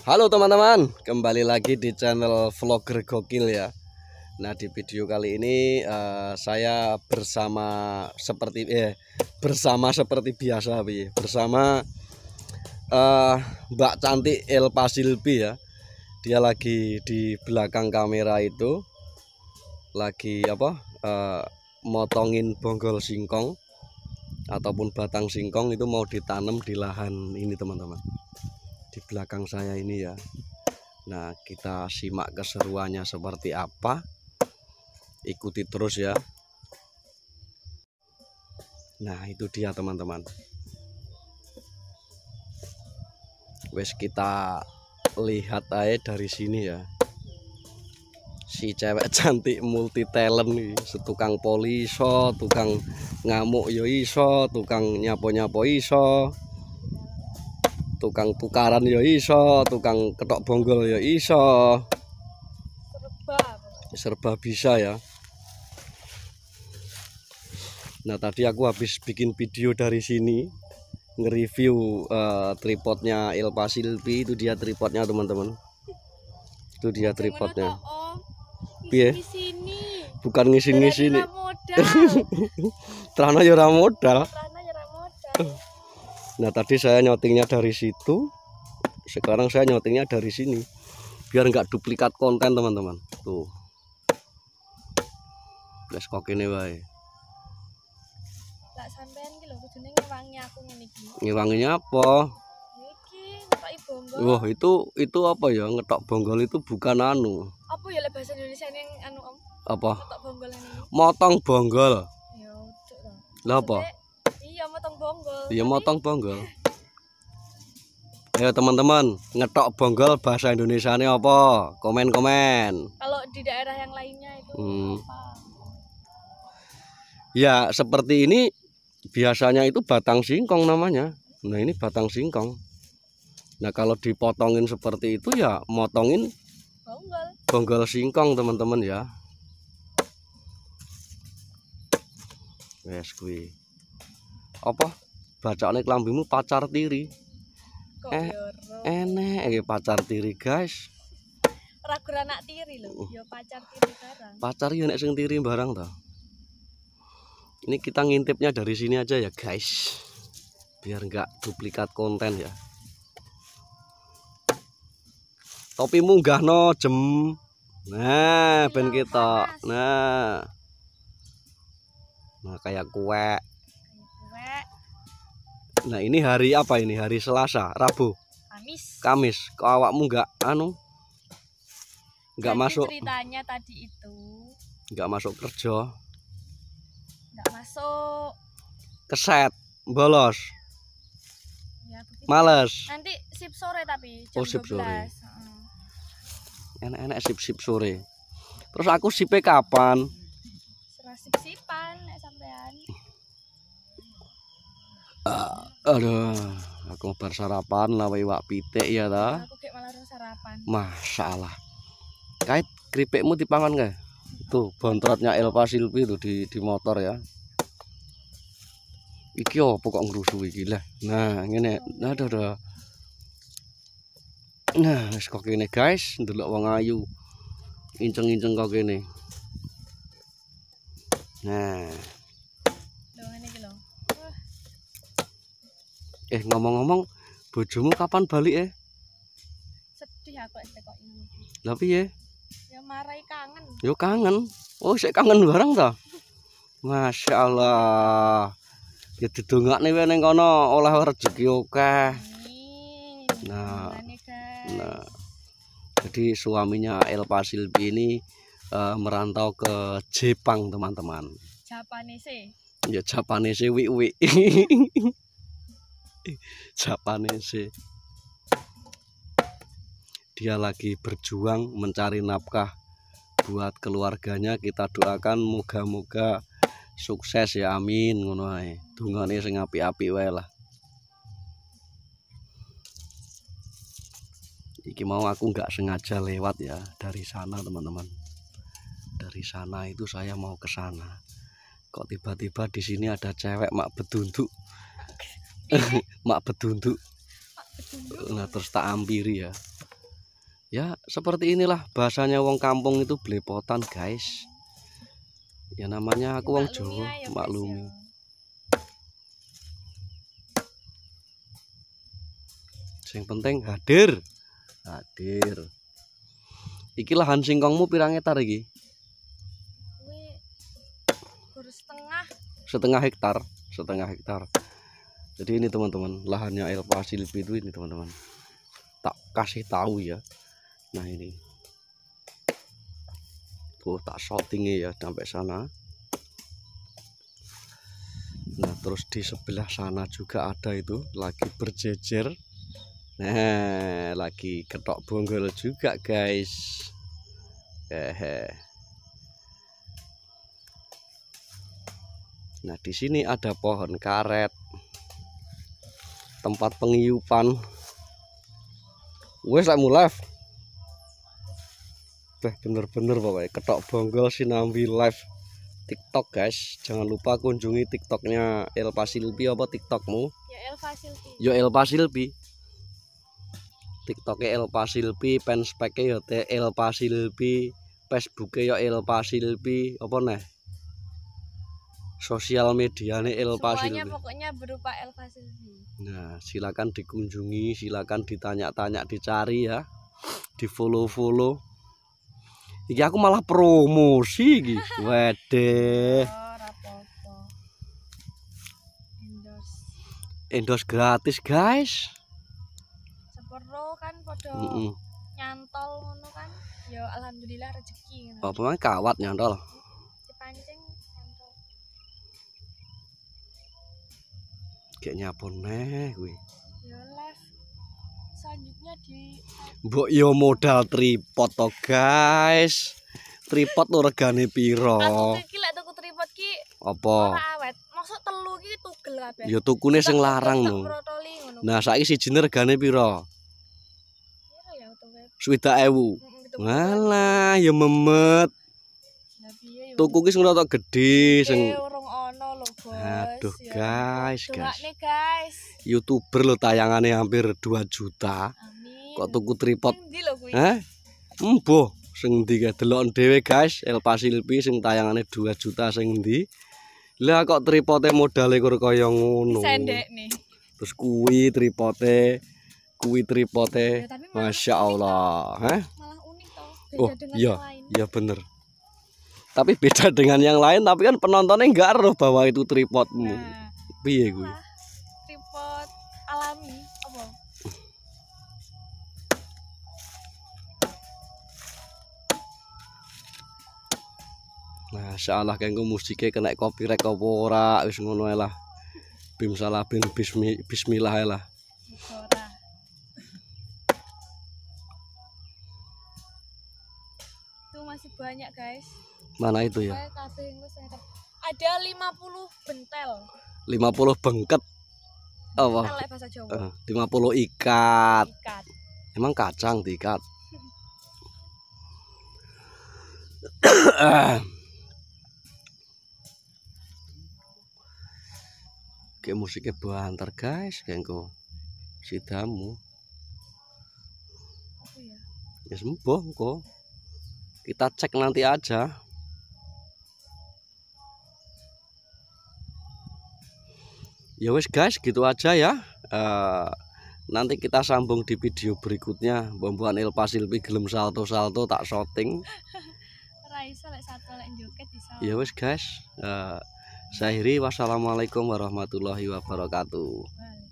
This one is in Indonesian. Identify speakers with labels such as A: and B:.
A: Halo teman-teman, kembali lagi di channel vlogger gokil ya. Nah di video kali ini uh, saya bersama seperti eh bersama seperti biasa bi bersama uh, Mbak Cantik El Pasilpi ya. Dia lagi di belakang kamera itu lagi apa uh, motongin bonggol singkong ataupun batang singkong itu mau ditanam di lahan ini teman-teman di belakang saya ini ya Nah kita simak keseruannya seperti apa Ikuti terus ya Nah itu dia teman-teman Wes kita lihat aja dari sini ya Si cewek cantik multi talent nih Setukang poli tukang ngamuk yo iso, tukang nyapo-nyapo iso tukang tukaran ya iso tukang ketok bonggol ya iso serba serba bisa ya nah tadi aku habis bikin video dari sini nge-review uh, tripodnya Ilpa Silpi itu dia tripodnya teman-teman itu dia tripodnya oh, piye bukan ngisi-ngisi -ngisi terana ya modal terana ya modal Nah tadi saya nyotingnya dari situ Sekarang saya nyotingnya dari sini Biar nggak duplikat konten teman-teman Tuh Let's kok ini wae Lah sampai aku Ngewanginya apa? Wah itu itu apa ya ngetok bonggol itu bukan anu. Apa ya bahasa Indonesia yang anu om? Apa? Ngetok bonggol ini. Motong bonggol. Ya Lah apa? Iya, motong bonggol Ayo teman-teman, ngetok bonggol bahasa Indonesia ini apa? Komen-komen. Kalau di daerah yang lainnya itu hmm. apa? Ya, seperti ini biasanya itu batang singkong namanya. Nah, ini batang singkong. Nah, kalau dipotongin seperti itu ya motongin bonggol. Bonggol singkong, teman-teman ya. Wes kuwi. Apa? bacane lambimu pacar tiri
B: eh ya, enek
A: eh, ya pacar tiri guys ragu anak tiri lho uh. ya pacar tiri barang pacar ya nek sing tiri barang ta ini kita ngintipnya dari sini aja ya guys biar nggak duplikat konten ya topi munggah no jem nah iya, ben kita nah nah kayak kue Nah, ini hari apa ini? Hari Selasa, Rabu. Kamis. Kamis. Kok awakmu nggak anu? nggak masuk. Ceritanya tadi itu. Enggak masuk kerja. nggak masuk. Keset, bolos. Ya, Males. Nanti sip sore tapi jam Oh, sip 12. sore. Enak-enak sip-sip sore. Terus aku sipe kapan? Aduh, aku ber-sarapan lah iwak pitik ya toh. Aku malah sarapan. Masalah. Kait keripikmu dipangan gak? Tuh, bontrotnya Elva Silvi tuh di di motor ya. Iki opo kok ngerusuh, iki lah. Nah, ngene. Aduh, aduh. Nah, wis kok kene guys, ndelok wong ayu. Inceng-inceng kok kene. Nah. Eh ngomong-ngomong, bojomu kapan balik eh? Sedih aku ini. Tapi ya? Ya marai kangen. Yo kangen. Oh saya kangen bareng ta? Masya Allah. Ya didungak nih kono oleh rejeki oke. Nah, nah, jadi suaminya Elpa Silvi ini eh, merantau ke Jepang teman-teman. Japanese. Ya Japanese wi wi. Japanese dia lagi berjuang mencari nafkah buat keluarganya kita doakan moga-moga sukses ya amin ngono ae dungane sing api api wae lah iki mau aku nggak sengaja lewat ya dari sana teman-teman dari sana itu saya mau ke sana kok tiba-tiba di sini ada cewek mak bedunduk mak bedunduk nah terus tak ampiri ya ya seperti inilah bahasanya wong kampung itu belepotan guys ya namanya aku wong Jawa ya, maklumi yang penting hadir hadir iki lahan singkongmu pirang hektar iki setengah setengah hektar setengah hektar jadi ini teman-teman lahannya el lebih itu ini teman-teman tak kasih tahu ya nah ini tuh tak shotingnya ya sampai sana nah terus di sebelah sana juga ada itu lagi berjejer nah lagi ketok bonggol juga guys hehe nah di sini ada pohon karet tempat pengiupan wes lah mulaf. Beh bener-bener pokoknya ketok bonggol si nambi live TikTok guys. Jangan lupa kunjungi TikToknya Elva Silpi apa TikTokmu? Ya Elva Silpi. Yo El Pasilpi, ya, TikToknya Elva Silpi, penspeknya yo Elva Silpi, Facebooknya yo Elva Silpi, apa nih? sosial medianya El Semuanya pokoknya berupa El Nah, silakan dikunjungi, silakan ditanya-tanya, dicari ya. Di follow-follow. Iki aku malah promosi iki. Oh, Endorse gratis, guys. Sepuro kan podo mm -mm. nyantol ngono kan. Ya alhamdulillah rezeki. Apa kawat nyantol? Dipancing kayak nyapon meh gue selanjutnya di mbok yo modal tripot to guys Tripot lo regane piro aku lek tuku tripod ki apa awet maksud telu ki tugel kabeh yo tukune sing larang no nah saiki si jener regane piro Swida ewu malah yo memet tuku ki sing rata gede sing Aduh guys, guys. Nih, guys. YouTuber lo tayangannya hampir 2 juta. Amin. Kok tuku tripod? Eh? Embo, sing ndi ge delok dhewe guys, elpa silpi sing tayangannya 2 juta sing ndi? Lah kok tripote modalnya kur kaya ngono. Sendek nih. Terus kuwi tripote kuwi tripote. Ya, Masya Allah, Heh? Malah unik toh, beda oh, dengan iya, yang lain. Iya, bener. tapi beda dengan yang lain tapi kan penontonnya enggak roh bahwa itu tripodmu nah, piye gue tripod alami apa Nah, salah kengku musiknya kena copyright apa ora wis ngono lah. Bim salah bin bismi, bismillah lah. Mana itu ya? Ada 50 bentel. 50 bengket. Apa? Bentel 50 eh, ikat. ikat. Emang kacang diikat. Oke musiknya banter guys, gengko. Sidamu. Apa ya? Ya sembah kok. Kita cek nanti aja. ya wis guys gitu aja ya uh, nanti kita sambung di video berikutnya pembuahan ilpa silpi gelem salto salto tak shooting ya wis guys uh, saya akhiri wassalamualaikum warahmatullahi wabarakatuh